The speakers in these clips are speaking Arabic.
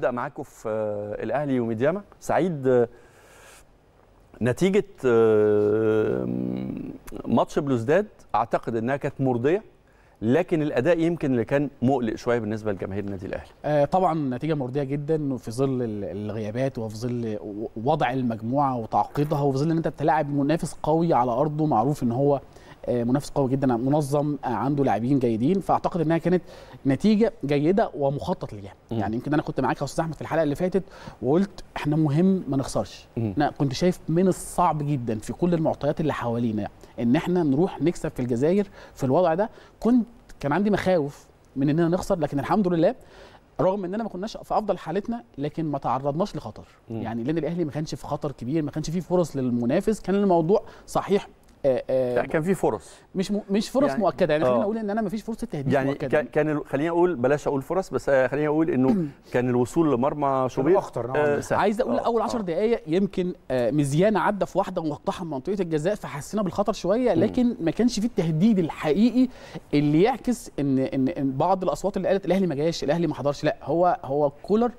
ابدا معاكم في آه، الاهلي وميدياما سعيد آه، نتيجه آه، ماتش بلوزداد اعتقد انها كانت مرضيه لكن الاداء يمكن اللي كان مقلق شويه بالنسبه لجماهير النادي الاهلي آه طبعا نتيجه مرضيه جدا في ظل الغيابات وفي ظل وضع المجموعه وتعقيدها وفي ظل ان انت بتلاعب منافس قوي على ارضه معروف ان هو آه، منافس قوي جدا منظم آه، عنده لاعبين جيدين فاعتقد انها كانت نتيجه جيده ومخطط ليها يعني يمكن انا كنت معاك يا استاذ احمد في الحلقه اللي فاتت وقلت احنا مهم ما نخسرش انا كنت شايف من الصعب جدا في كل المعطيات اللي حوالينا ان احنا نروح نكسب في الجزائر في الوضع ده كنت كان عندي مخاوف من اننا نخسر لكن الحمد لله رغم اننا ما كناش في افضل حالتنا لكن ما تعرضناش لخطر مم. يعني لان الاهلي ما كانش في خطر كبير ما كانش فيه فرص للمنافس كان الموضوع صحيح يعني كان في فرص مش م... مش فرص يعني مؤكده يعني خلينا اقول آه. ان انا ما فيش فرصه تهديف يعني مؤكده يعني كان خليني اقول بلاش اقول فرص بس خليني اقول انه كان الوصول لمرمى شوبير اخطر آه عايز اقول اول 10 دقائق يمكن مزيان عدى في واحده واقتحم منطقه الجزاء فحسينا بالخطر شويه لكن ما كانش في التهديد الحقيقي اللي يعكس ان ان بعض الاصوات اللي قالت الاهلي ما جاش الاهلي ما حضرش لا هو هو كولر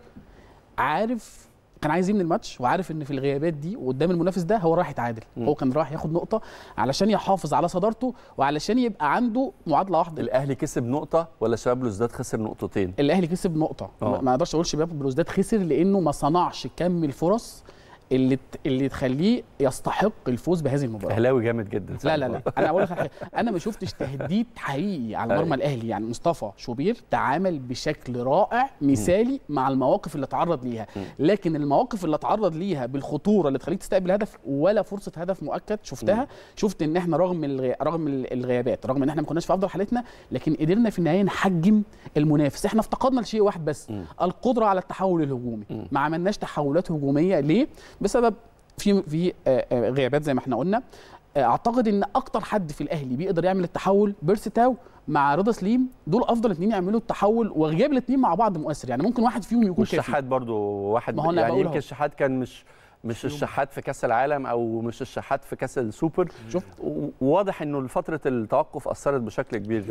عارف كان عايز ايه من الماتش وعارف ان في الغيابات دي وقدام المنافس ده هو رايح يتعادل هو كان رايح ياخد نقطه علشان يحافظ على صدارته وعلشان يبقى عنده معادله واحده الاهلي كسب نقطه ولا شباب بلوزداد خسر نقطتين الاهلي كسب نقطه أوه. ما اقدرش اقول شباب بلوزداد خسر لانه ما صنعش كم الفرص اللي اللي تخليه يستحق الفوز بهذه المباراه اهلاوي جامد جدا لا لا لا انا اقول لك انا ما شفتش تهديد حقيقي على مرمى أيوه. الاهلي يعني مصطفى شوبير تعامل بشكل رائع مثالي م. مع المواقف اللي تعرض ليها م. لكن المواقف اللي تعرض ليها بالخطوره اللي تخليك تستقبل هدف ولا فرصه هدف مؤكد شفتها م. شفت ان احنا رغم الغي... رغم الغيابات رغم ان احنا ما كناش في افضل حالتنا لكن قدرنا في النهايه نحجم المنافس احنا افتقدنا لشيء واحد بس م. القدره على التحول الهجومي ما عملناش تحولات هجوميه ليه بسبب في في آه، آه، غيابات زي ما احنا قلنا آه، اعتقد ان اكتر حد في الاهلي بيقدر يعمل التحول بيرسي تاو مع رضا سليم دول افضل اثنين يعملوا التحول وغياب الاثنين مع بعض مؤثر يعني ممكن واحد فيهم يكون كافي الشحات برضو واحد ما هو يعني يمكن الشحات كان مش مش الشحات في كاس العالم او مش الشحات في كاس السوبر شفت واضح انه فتره التوقف اثرت بشكل كبير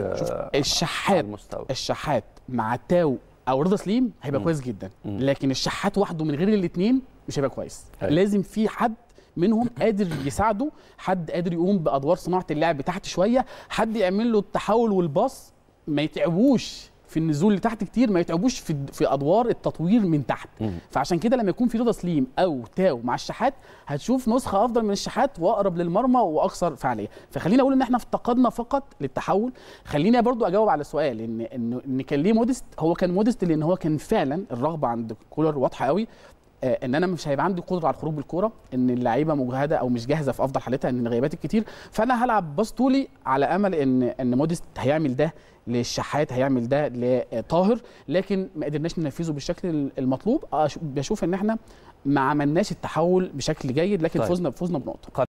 الشحات المستوى. الشحات مع تاو او رضا سليم هيبقى كويس جدا لكن الشحات وحده من غير الاثنين مش هيبقى كويس هي. لازم في حد منهم قادر يساعده حد قادر يقوم بادوار صناعه اللعب تحت شويه حد يعمل له التحول والباص ما يتعبوش في النزول لتحت كتير ما يتعبوش في في ادوار التطوير من تحت مم. فعشان كده لما يكون في رضا سليم او تاو مع الشحات هتشوف نسخه افضل من الشحات واقرب للمرمى واكثر فعاليه فخلينا اقول ان احنا افتقدنا فقط للتحول خليني برضو اجاوب على سؤال ان ان, إن كان ليه مودست هو كان مودست لان هو كان فعلا الرغبه عند كولر واضحه قوي آه، ان انا مش هيبقى عندي قدره على الخروج بالكوره ان اللعيبه مجهده او مش جاهزه في افضل حالتها ان الغيابات الكتير فانا هلعب باص طولي على امل ان ان موديست هيعمل ده للشحات هيعمل ده لطاهر لكن ما قدرناش ننفذه بالشكل المطلوب بشوف ان احنا ما عملناش التحول بشكل جيد لكن طيب. فزنا فزنا بنقطه